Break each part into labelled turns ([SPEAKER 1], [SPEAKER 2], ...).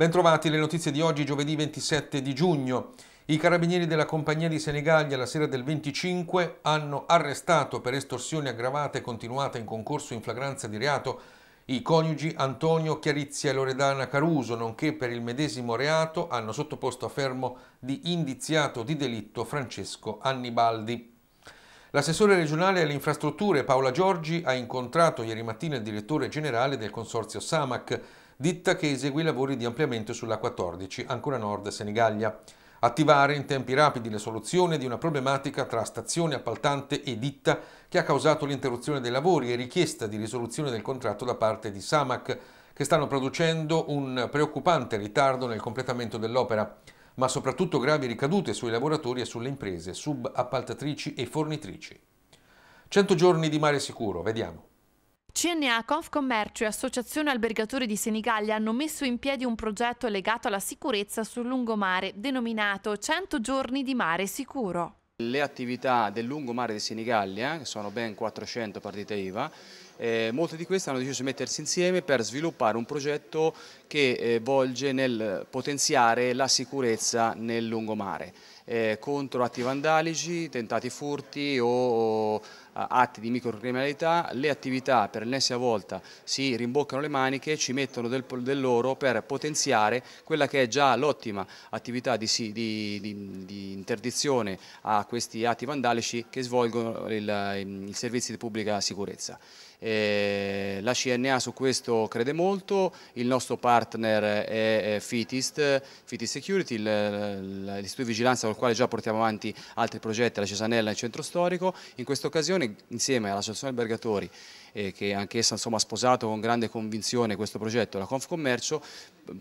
[SPEAKER 1] Bentrovati le notizie di oggi, giovedì 27 di giugno. I carabinieri della compagnia di Senegalia la sera del 25 hanno arrestato per estorsione aggravata e continuata in concorso in flagranza di reato i coniugi Antonio Chiarizia e Loredana Caruso, nonché per il medesimo reato hanno sottoposto a fermo di indiziato di delitto Francesco Annibaldi. L'assessore regionale alle infrastrutture Paola Giorgi ha incontrato ieri mattina il direttore generale del consorzio Samac ditta che esegue i lavori di ampliamento sulla 14, ancora nord Senigallia. Attivare in tempi rapidi la soluzione di una problematica tra stazione appaltante e ditta che ha causato l'interruzione dei lavori e richiesta di risoluzione del contratto da parte di Samac, che stanno producendo un preoccupante ritardo nel completamento dell'opera, ma soprattutto gravi ricadute sui lavoratori e sulle imprese subappaltatrici e fornitrici. 100 giorni di mare sicuro, vediamo.
[SPEAKER 2] CNA, Confcommercio e Associazione Albergatori di Senigallia hanno messo in piedi un progetto legato alla sicurezza sul lungomare, denominato 100 giorni di mare sicuro.
[SPEAKER 3] Le attività del lungomare di Senigallia, che sono ben 400 partite IVA, eh, molte di queste hanno deciso di mettersi insieme per sviluppare un progetto che eh, volge nel potenziare la sicurezza nel lungomare eh, contro atti vandalici, tentati furti o, o atti di microcriminalità, le attività per l'ennesima volta si rimboccano le maniche, ci mettono del, del, loro per potenziare quella che è già l'ottima attività di, di, di, di, interdizione a questi atti vandalici che svolgono i servizi di pubblica sicurezza. Eh, la CNA su questo crede molto, il nostro partner è FITIST, FITIST Security, l'istituto di vigilanza con il quale già portiamo avanti altri progetti la Cesanella e il centro storico. In questa occasione insieme all'Associazione Albergatori eh, che anch'essa ha sposato con grande convinzione questo progetto, la Confcommercio,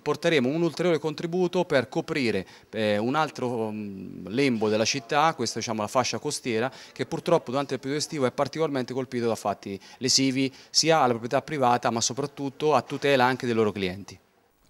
[SPEAKER 3] porteremo un ulteriore contributo per coprire eh, un altro mh, mm, lembo della città, questa diciamo la fascia costiera, che purtroppo durante il periodo estivo è particolarmente colpito da fatti lesivi sia alla proprietà privata ma soprattutto a tutela anche dei loro clienti.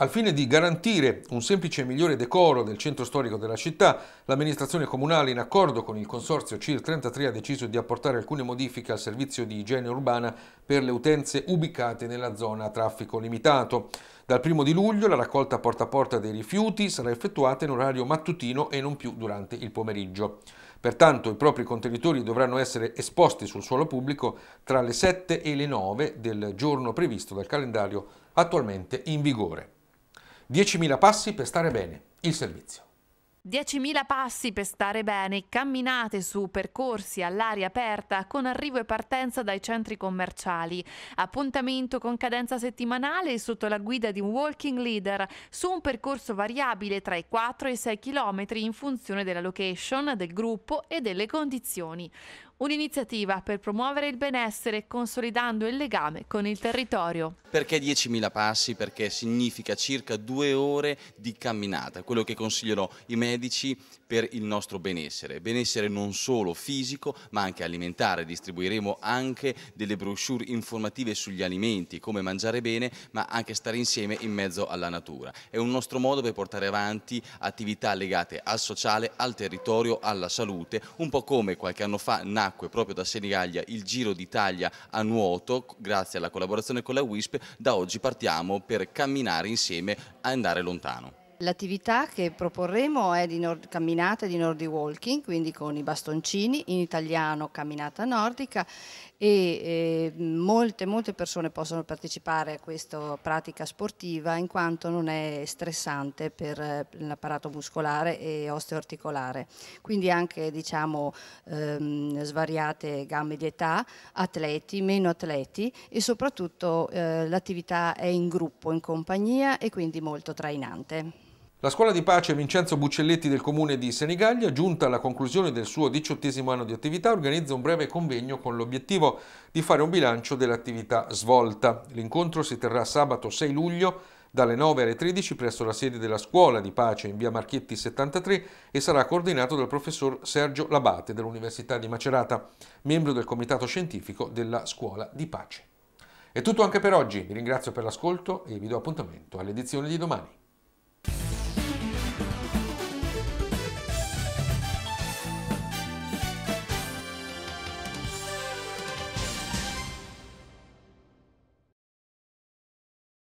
[SPEAKER 1] Al fine di garantire un semplice e migliore decoro del centro storico della città, l'amministrazione comunale, in accordo con il consorzio CIR 33, ha deciso di apportare alcune modifiche al servizio di igiene urbana per le utenze ubicate nella zona a traffico limitato. Dal 1 di luglio la raccolta porta a porta dei rifiuti sarà effettuata in orario mattutino e non più durante il pomeriggio. Pertanto i propri contenitori dovranno essere esposti sul suolo pubblico tra le 7 e le 9 del giorno previsto dal calendario attualmente in vigore. 10.000 passi per stare bene, il servizio.
[SPEAKER 2] 10.000 passi per stare bene, camminate su percorsi all'aria aperta con arrivo e partenza dai centri commerciali, appuntamento con cadenza settimanale sotto la guida di un walking leader su un percorso variabile tra i 4 e i 6 km in funzione della location, del gruppo e delle condizioni un'iniziativa per promuovere il benessere consolidando il legame con il territorio.
[SPEAKER 4] Perché 10.000 passi? Perché significa circa due ore di camminata, quello che consigliano i medici per il nostro benessere, benessere non solo fisico ma anche alimentare, distribuiremo anche delle brochure informative sugli alimenti, come mangiare bene ma anche stare insieme in mezzo alla natura. È un nostro modo per portare avanti attività legate al sociale, al territorio, alla salute, un po' come qualche anno fa nacque nacque proprio da Senigallia il Giro d'Italia a nuoto, grazie alla collaborazione con la WISP, da oggi partiamo per camminare insieme a andare lontano.
[SPEAKER 5] L'attività che proporremo è di nord, camminate di nordi walking, quindi con i bastoncini, in italiano camminata nordica e eh, molte, molte persone possono partecipare a questa pratica sportiva in quanto non è stressante per eh, l'apparato muscolare e osteoarticolare, quindi anche diciamo ehm, svariate gambe di età, atleti, meno atleti e soprattutto eh, l'attività è in gruppo, in compagnia e quindi molto trainante.
[SPEAKER 1] La scuola di pace Vincenzo Buccelletti del comune di Senigallia, giunta alla conclusione del suo diciottesimo anno di attività, organizza un breve convegno con l'obiettivo di fare un bilancio dell'attività svolta. L'incontro si terrà sabato 6 luglio dalle 9 alle 13 presso la sede della scuola di pace in via Marchetti 73 e sarà coordinato dal professor Sergio Labate dell'Università di Macerata, membro del comitato scientifico della scuola di pace. È tutto anche per oggi, vi ringrazio per l'ascolto e vi do appuntamento all'edizione di domani.